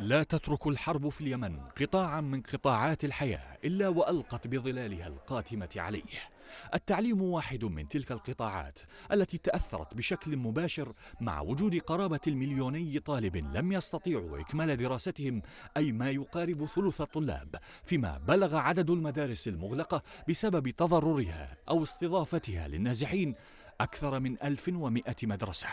لا تترك الحرب في اليمن قطاعا من قطاعات الحياة إلا وألقت بظلالها القاتمة عليه التعليم واحد من تلك القطاعات التي تأثرت بشكل مباشر مع وجود قرابة المليوني طالب لم يستطيعوا إكمال دراستهم أي ما يقارب ثلث الطلاب فيما بلغ عدد المدارس المغلقة بسبب تضررها أو استضافتها للنازحين أكثر من 1100 مدرسة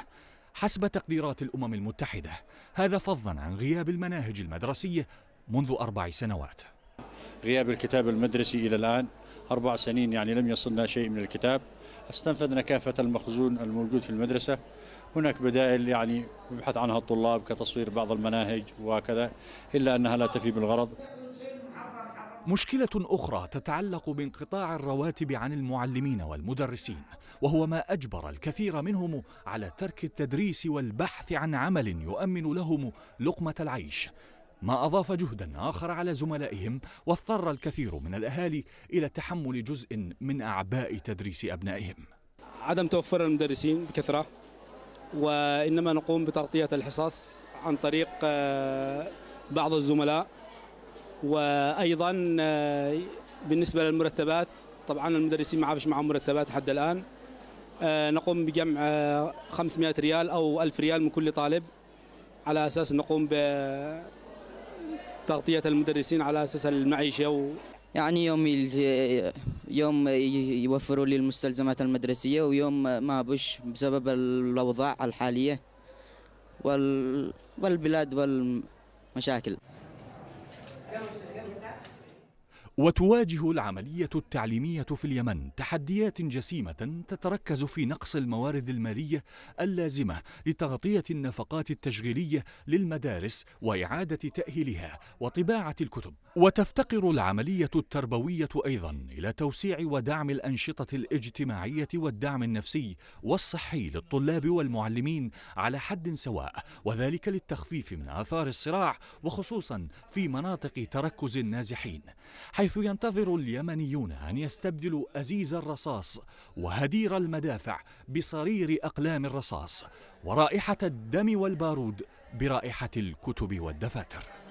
حسب تقديرات الأمم المتحدة هذا فضلا عن غياب المناهج المدرسية منذ أربع سنوات غياب الكتاب المدرسي إلى الآن أربع سنين يعني لم يصلنا شيء من الكتاب استنفذنا كافة المخزون الموجود في المدرسة هناك بدائل يعني يبحث عنها الطلاب كتصوير بعض المناهج وكذا إلا أنها لا تفي بالغرض مشكلة أخرى تتعلق بانقطاع الرواتب عن المعلمين والمدرسين، وهو ما أجبر الكثير منهم على ترك التدريس والبحث عن عمل يؤمن لهم لقمة العيش. ما أضاف جهدا آخر على زملائهم، واضطر الكثير من الأهالي إلى تحمل جزء من أعباء تدريس أبنائهم. عدم توفر المدرسين بكثرة، وإنما نقوم بتغطية الحصص عن طريق آه، بعض الزملاء وايضا آه، بالنسبه للمرتبات طبعا المدرسين ما عادش معهم مرتبات حتى الان آه، نقوم بجمع 500 آه، ريال او 1000 ريال من كل طالب على اساس نقوم بتغطيه المدرسين على اساس المعيشه و يعني يوم يوم يوفروا لي المستلزمات المدرسيه ويوم ما بش بسبب الاوضاع الحاليه وال والبلاد والمشاكل وتواجه العملية التعليمية في اليمن تحديات جسيمة تتركز في نقص الموارد المالية اللازمة لتغطية النفقات التشغيلية للمدارس وإعادة تأهيلها وطباعة الكتب وتفتقر العملية التربوية أيضا إلى توسيع ودعم الأنشطة الاجتماعية والدعم النفسي والصحي للطلاب والمعلمين على حد سواء وذلك للتخفيف من آثار الصراع وخصوصا في مناطق تركز النازحين حيث ينتظر اليمنيون أن يستبدلوا أزيز الرصاص وهدير المدافع بصرير أقلام الرصاص ورائحة الدم والبارود برائحة الكتب والدفاتر